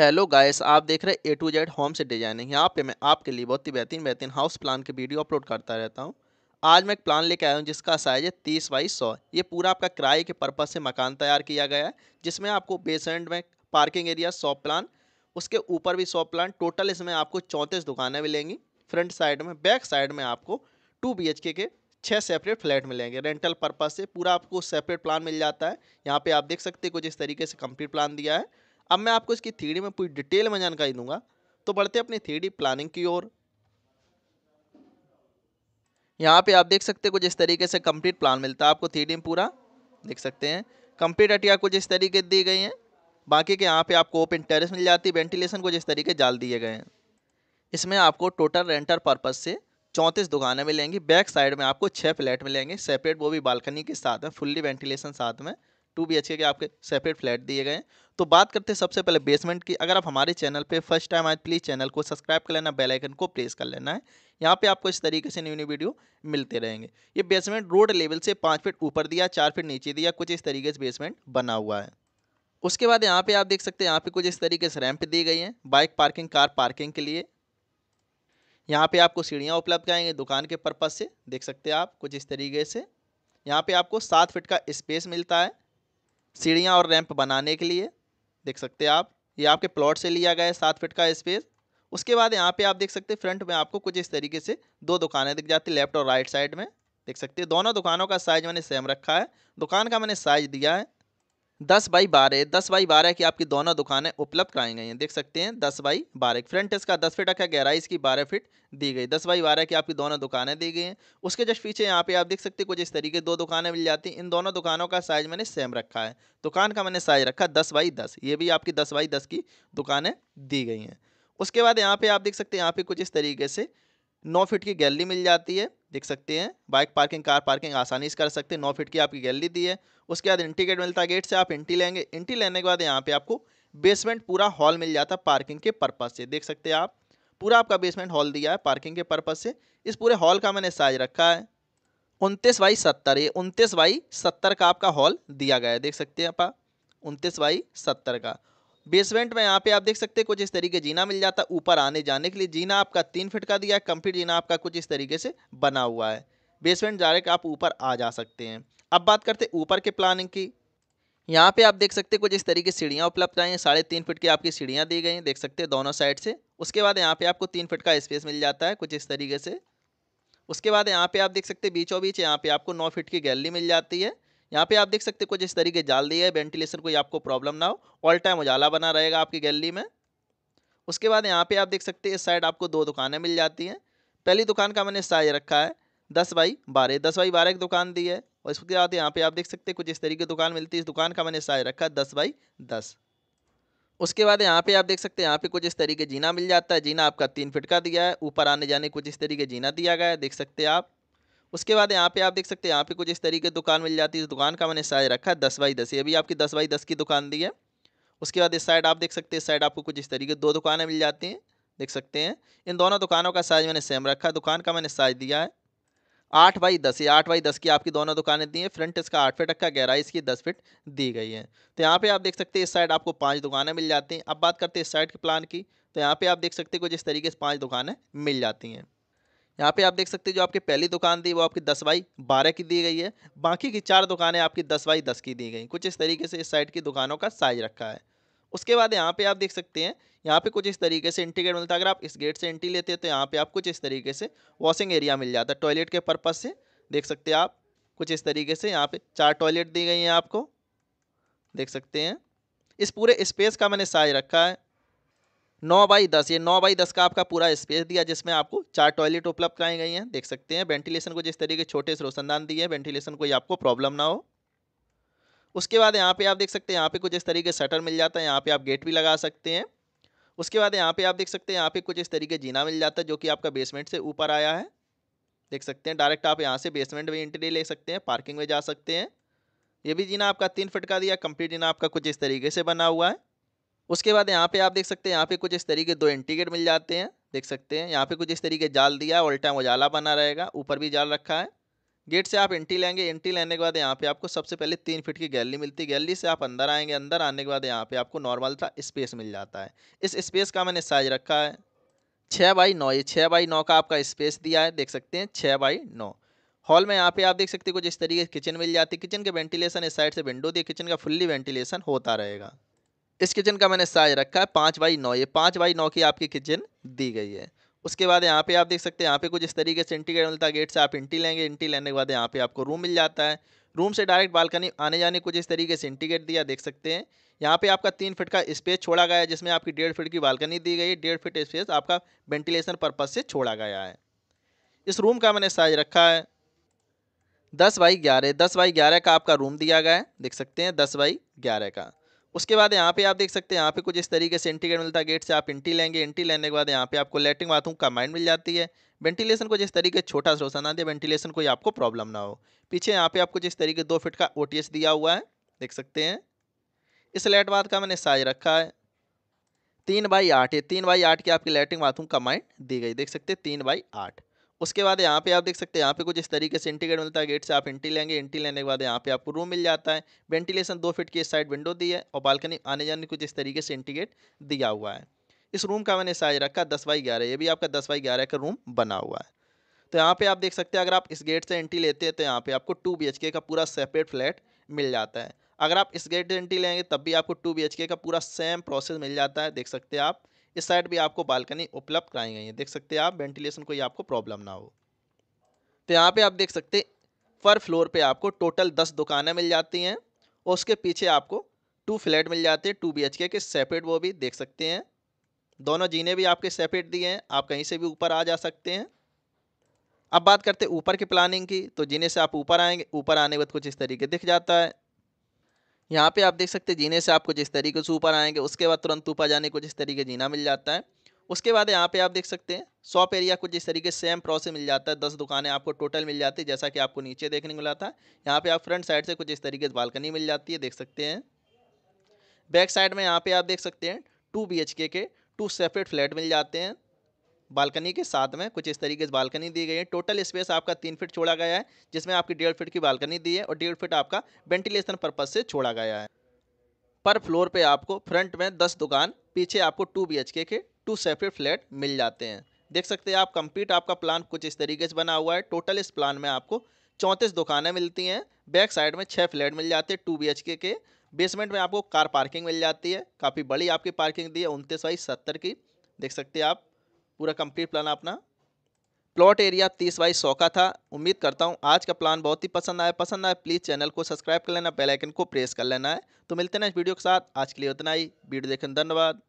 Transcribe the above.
hello guys आप देख रहे हैं ए टू जेड होम से डिजाइनिंग यहाँ पे मैं आपके लिए बहुत ही बेहतरीन बेहतरीन हाउस प्लान के वीडियो अपलोड करता रहता हूँ आज मैं एक प्लान लेके आया हूँ जिसका साइज है तीस बाई सौ ये पूरा आपका किराए के पर्पज़ से मकान तैयार किया गया है जिसमें आपको बेसमेंट में पार्किंग एरिया सौ प्लान उसके ऊपर भी सौ प्लान टोटल इसमें आपको चौंतीस दुकानें मिलेंगी फ्रंट साइड में बैक साइड में आपको टू बी के छः सेपरेट फ्लैट मिलेंगे रेंटल पर्पज़ से पूरा आपको सेपरेट प्लान मिल जाता है यहाँ पर आप देख सकते हैं कुछ इस तरीके से कम्प्लीट प्लान दिया है अब मैं आपको इसकी थ्री में पूरी डिटेल में जानकारी दूंगा तो बढ़ते अपनी थ्री प्लानिंग की ओर यहाँ पे आप देख सकते हैं कुछ इस तरीके से कंप्लीट प्लान मिलता है आपको थ्री में पूरा देख सकते हैं कंप्लीट अटिया कुछ इस तरीके दी गई हैं बाकी के यहाँ पे आपको ओपन टेरेस मिल जाती है वेंटिलेशन को जिस तरीके जाल दिए गए हैं इसमें आपको टोटल रेंटर पर्पज़ से चौंतीस दुकानें मिलेंगी बैक साइड में आपको छः फ्लैट मिलेंगे सेपरेट वो भी बालकनी के साथ में फुल्ली वेंटिलेशन साथ में टू बी के आपके सेपरेट फ्लैट दिए गए तो बात करते हैं सबसे पहले बेसमेंट की अगर आप हमारे चैनल पे फर्स्ट टाइम आए प्लीज़ चैनल को सब्सक्राइब कर लेना बेल आइकन को प्रेस कर लेना है यहाँ पे आपको इस तरीके से न्यू न्यू वीडियो मिलते रहेंगे ये बेसमेंट रोड लेवल से पाँच फीट ऊपर दिया चार फीट नीचे दिया कुछ इस तरीके से बेसमेंट बना हुआ है उसके बाद यहाँ पे आप देख सकते हैं यहाँ पे कुछ इस तरीके से रैम्प दी गई हैं बाइक पार्किंग कार पार्किंग के लिए यहाँ पे आपको सीढ़ियाँ उपलब्ध कराएंगे दुकान के पर्पज़ से देख सकते हैं आप कुछ इस तरीके से यहाँ पे आपको सात फिट का स्पेस मिलता है सीढ़ियाँ और रैंप बनाने के लिए देख सकते हैं आप ये आपके प्लॉट से लिया गया है सात फिट का स्पेस उसके बाद यहाँ पे आप देख सकते हैं फ्रंट में आपको कुछ इस तरीके से दो दुकानें दिख जाती लेफ्ट और राइट साइड में देख सकते हैं दोनों दुकानों का साइज मैंने सेम रखा है दुकान का मैंने साइज दिया है दस बाई बारह दस बाई बारह की आपकी दोनों दुकानें उपलब्ध कराई गई हैं देख सकते हैं दस बाई बारह फ्रंट इसका दस फिट रखा है गहराई इसकी बारह फिट दी गई दस बाई बारह की आपकी दोनों दुकानें दी गई हैं उसके जस्ट पीछे यहाँ पे आप देख सकते हैं कुछ इस तरीके दो दुकानें मिल जाती हैं इन दोनों दुकानों का साइज मैंने सेम रखा है दुकान का मैंने साइज रखा दस बाई दस ये भी आपकी दस बाई दस की दुकानें दी गई हैं उसके बाद यहाँ पे आप देख सकते हैं यहाँ पे कुछ इस तरीके से नौ फीट की गैलरी मिल जाती है देख सकते हैं बाइक पार्किंग कार पार्किंग आसानी से कर सकते हैं नौ फीट की आपकी गैलरी दी है उसके बाद इंटी गेट मिलता है गेट से आप इंटी लेंगे इंटी लेने के बाद यहाँ पे आपको बेसमेंट पूरा हॉल मिल जाता है पार्किंग के पर्पज़ से देख सकते हैं आप पूरा आपका बेसमेंट हॉल दिया है पार्किंग के पर्पज़ से इस पूरे हॉल का मैंने साइज रखा है उनतीस बाई सत्तर ये उनतीस बाई सत्तर का आपका हॉल दिया गया है देख सकते हैं आप उनतीस बाई सत्तर का बेसमेंट में यहाँ पे आप देख सकते हैं कुछ इस तरीके जीना मिल जाता है ऊपर आने जाने के लिए जीना आपका तीन फिट का दिया है कंप्लीट जीना आपका कुछ इस तरीके से बना हुआ है बेसमेंट डायरेक्ट आप ऊपर आ जा सकते हैं अब बात करते ऊपर के प्लानिंग की यहाँ पे आप देख सकते हैं कुछ इस तरीके सीढ़ियाँ उपलब्ध आई हैं साढ़े तीन फिट की आपकी सीढ़ियाँ दी गई हैं देख सकते हैं दोनों साइड से उसके बाद यहाँ पे आपको तीन फिट का स्पेस मिल जाता है कुछ इस तरीके से उसके बाद यहाँ पे आप देख सकते हैं बीचों बीच यहाँ पे आपको नौ फिट की गैलरी मिल जाती है यहाँ पे आप देख सकते कुछ इस तरीके जाल दिए है वेंटिलेशन कोई आपको प्रॉब्लम ना हो ऑल टाइम उजाला बना रहेगा आपकी गैलरी में उसके बाद यहाँ पे आप देख सकते हैं इस साइड आपको दो दुकानें मिल जाती हैं पहली दुकान का मैंने साइज रखा है दस बाई बारह दस बाई बारह की दुकान दी है और इसके बाद यहाँ पे आप देख सकते हैं कुछ इस तरीके की दुकान मिलती है इस दुकान का मैंने साइज रखा है दस बाई दस उसके बाद यहाँ पे आप देख सकते हैं यहाँ पे कुछ इस तरीके जीना मिल जाता है जीना आपका तीन फिट का दिया है ऊपर आने जाने कुछ इस तरीके जीना दिया गया है देख सकते हैं आप उसके बाद यहाँ पे आप देख सकते हैं यहाँ पे कुछ इस तरीके दुकान मिल जाती है इस दुकान का मैंने साइज रखा है दस बाई दस ये भी आपकी दस बाई दस की दुकान दी है उसके बाद इस साइड आप देख सकते हैं इस साइड आपको कुछ इस तरीके दो दुकानें मिल जाती हैं देख सकते हैं इन दोनों दुकानों का साइज मैंने सेम रखा है दुकान का मैंने साइज दिया है आठ बाई दस ये आठ बाई दस की आपकी दोनों दुकानें दी हैं फ्रंट इसका आठ फिट रखा गहराई इसकी दस फिट दी गई है तो यहाँ पे आप देख सकते हैं इस साइड आपको पांच दुकानें मिल जाती हैं अब बात करते हैं इस साइड के प्लान की तो यहाँ पे आप देख सकते हैं कुछ इस तरीके से पांच दुकानें मिल जाती हैं यहाँ पे आप देख सकते हैं जो आपकी पहली दुकान थी वो आपकी दस बाई बारह की दी गई है बाकी की चार दुकानें आपकी दस बाई दस की दी गई कुछ इस तरीके से इस साइड की दुकानों का साइज रखा है उसके बाद यहाँ पे आप देख सकते हैं यहाँ पे कुछ इस तरीके से गेट मिलता है अगर आप इस गेट से एंट्री लेते हैं तो यहाँ पे आप कुछ इस तरीके से वॉशिंग एरिया मिल जाता है टॉयलेट के पर्पज़ से देख सकते हैं आप कुछ इस तरीके से यहाँ पे चार टॉयलेट दी गई हैं आपको देख सकते हैं इस पूरे स्पेस का मैंने साइज रखा है नौ बाई दस ये नौ बाई दस का आपका पूरा स्पेस दिया जिसमें आपको चार टॉयलेट उपलब्ध कराई गई हैं देख सकते हैं वेंटिलेशन को जिस तरीके छोटे से रोशनदान दिए हैं वेंटिलेशन कोई आपको प्रॉब्लम ना हो उसके बाद यहाँ पे आप देख सकते हैं यहाँ पे कुछ इस तरीके शटर मिल जाता है यहाँ पे आप गेट भी लगा सकते हैं उसके बाद यहाँ पे आप देख सकते हैं यहाँ पे कुछ इस तरीके जीना मिल जाता है जो कि आपका बेसमेंट से ऊपर आया है देख सकते हैं डायरेक्ट आप यहाँ से बेसमेंट में एंट्री ले सकते हैं पार्किंग में जा सकते हैं ये भी जीना आपका तीन फिट का दिया कंप्लीट जीना आपका कुछ इस तरीके से बना हुआ है उसके बाद यहाँ पे आप देख सकते हैं यहाँ पे कुछ इस तरीके दो इंटीग्रेट मिल जाते हैं देख सकते हैं यहाँ पे कुछ इस तरीके जाल दिया उल्टा उजाला बना रहेगा ऊपर भी जाल रखा है गेट से आप एंट्री लेंगे एंट्री लेने के बाद यहाँ पे आपको सबसे पहले तीन फीट की गैलरी मिलती है गैलरी से आप अंदर आएंगे अंदर आने के बाद यहाँ पे आपको नॉर्मल सा स्पेस मिल जाता है इस स्पेस का मैंने साइज रखा है छः बाई नौ ये छः बाई नौ का आपका स्पेस दिया है देख सकते हैं छः बाई नौ हॉल में यहाँ पे आप देख सकते हैं कुछ इस तरीके किचन मिल जाती है किचन के वेंटिलेशन इस साइड से विंडो दिए किचन का फुल्ली वेंटिलेशन होता रहेगा इस किचन का मैंने साइज रखा है पाँच बाई नौ ये पाँच बाई नौ की आपकी किचन दी गई है उसके बाद यहाँ पे आप देख सकते हैं यहाँ पे कुछ इस तरीके से इंटीग्रेट मिलता है गेट से आप इंटी लेंगे इंटी लेने के बाद यहाँ पे आपको रूम मिल जाता है रूम से डायरेक्ट बालकनी आने जाने कुछ इस तरीके से इंटीग्रेट दिया देख सकते हैं यहाँ पे आपका तीन फिट का स्पेस छोड़ा गया है जिसमें आपकी डेढ़ फिट की बालकनी दी गई है डेढ़ फिट स्पेस आपका वेंटिलेशन पर्पज से छोड़ा गया है इस रूम का मैंने साइज रखा है दस बाई ग्यारह दस बाई ग्यारह का आपका रूम दिया गया है देख सकते हैं दस बाई ग्यारह का उसके बाद यहाँ पे आप देख सकते हैं यहाँ पे कुछ इस तरीके से इंटीग्रेट मिलता है गेट से आप इंटी लेंगे इंटी लेने के बाद यहाँ पे आपको लेटिंग बाथरूम माइंड मिल जाती है वेंटिलेशन को जिस तरीके छोटा सा ना दे वेंटिलेशन कोई आपको प्रॉब्लम ना हो पीछे यहाँ पे आपको जिस तरीके दो फिट का ओ दिया हुआ है देख सकते हैं इस लेट बाथ का मैंने साइज रखा है तीन बाई आठ है तीन बाई आठ की आपकी लेटरिन बाथरूम का माइंड दी गई देख सकते हैं तीन बाई आठ उसके बाद यहाँ पे आप देख सकते हैं यहाँ पे कुछ इस तरीके से इंटीग्रेट मिलता है गेट से आप एंट्री लेंगे एंट्री लेने के बाद यहाँ पे आपको रूम मिल जाता है वेंटिलेशन दो फिट की इस साइड विंडो दी है और बालकनी आने जाने कुछ इस तरीके से इंटीग्रेट दिया हुआ है इस रूम का मैंने साइज रखा दस बाई ग्यारह ये भी आपका दस बाई ग्यारह का रूम बना हुआ है तो यहाँ पे आप देख सकते हैं अगर आप इस गेट से एंट्री लेते हैं तो यहाँ पे आपको टू बी का पूरा सेपरेट फ्लैट मिल जाता है अगर आप इस गेट से एंट्री लेंगे तब भी आपको टू बी का पूरा सेम प्रोसेस मिल जाता है देख सकते हैं आप इस साइड भी आपको बालकनी उपलब्ध कराई गई है देख सकते हैं आप वेंटिलेशन कोई आपको प्रॉब्लम ना हो तो यहाँ पे आप देख सकते पर फ्लोर पे आपको टोटल दस दुकानें मिल जाती हैं और उसके पीछे आपको टू फ्लैट मिल जाते हैं टू बी के सेपरेट वो भी देख सकते हैं दोनों जीने भी आपके सेपरेट दिए हैं आप कहीं से भी ऊपर आ जा सकते हैं अब बात करते ऊपर की प्लानिंग की तो जीने से आप ऊपर आएंगे ऊपर आने के बाद कुछ इस तरीके दिख जाता है यहाँ पे आप देख सकते हैं जीने से आपको जिस तरीके से ऊपर आएंगे उसके बाद तुरंत ऊपर जाने को जिस तरीके जीना मिल जाता है उसके बाद यहाँ पे आप देख सकते हैं शॉप एरिया को जिस तरीके सेम प्रोसेस मिल जाता है दस दुकानें आपको टोटल मिल जाती है जैसा कि आपको नीचे देखने को मिला था यहाँ पे आप फ्रंट साइड से कुछ इस तरीके से बालकनी मिल जाती है देख सकते हैं बैक साइड में यहाँ पे आप देख सकते हैं two B K two separate flat मिल जाते हैं बालकनी के साथ में कुछ इस तरीके से बालकनी दी गई है टोटल स्पेस आपका तीन फीट छोड़ा गया है जिसमें आपकी डेढ़ फीट की बालकनी दी है और डेढ़ फीट आपका वेंटिलेशन पर्पज से छोड़ा गया है पर फ्लोर पे आपको फ्रंट में दस दुकान पीछे आपको two B K two separate flat मिल जाते हैं देख सकते हैं आप कंप्लीट आपका प्लान कुछ इस तरीके से बना हुआ है टोटल इस प्लान में आपको चौंतीस दुकानें मिलती हैं बैक साइड में छः फ्लैट मिल जाते हैं टू बी के बेसमेंट में आपको कार पार्किंग मिल जाती है काफ़ी बड़ी आपकी पार्किंग दी है उनतीस बाई सत्तर की देख सकते हैं आप पूरा कंप्लीट प्लान अपना प्लॉट एरिया तीस बाई सौ का था उम्मीद करता हूँ आज का प्लान बहुत ही पसंद आया पसंद आया प्लीज़ चैनल को सब्सक्राइब कर लेना बेल आइकन को प्रेस कर लेना है तो मिलते हैं इस वीडियो के साथ आज के लिए उतना ही वीडियो देखने धन्यवाद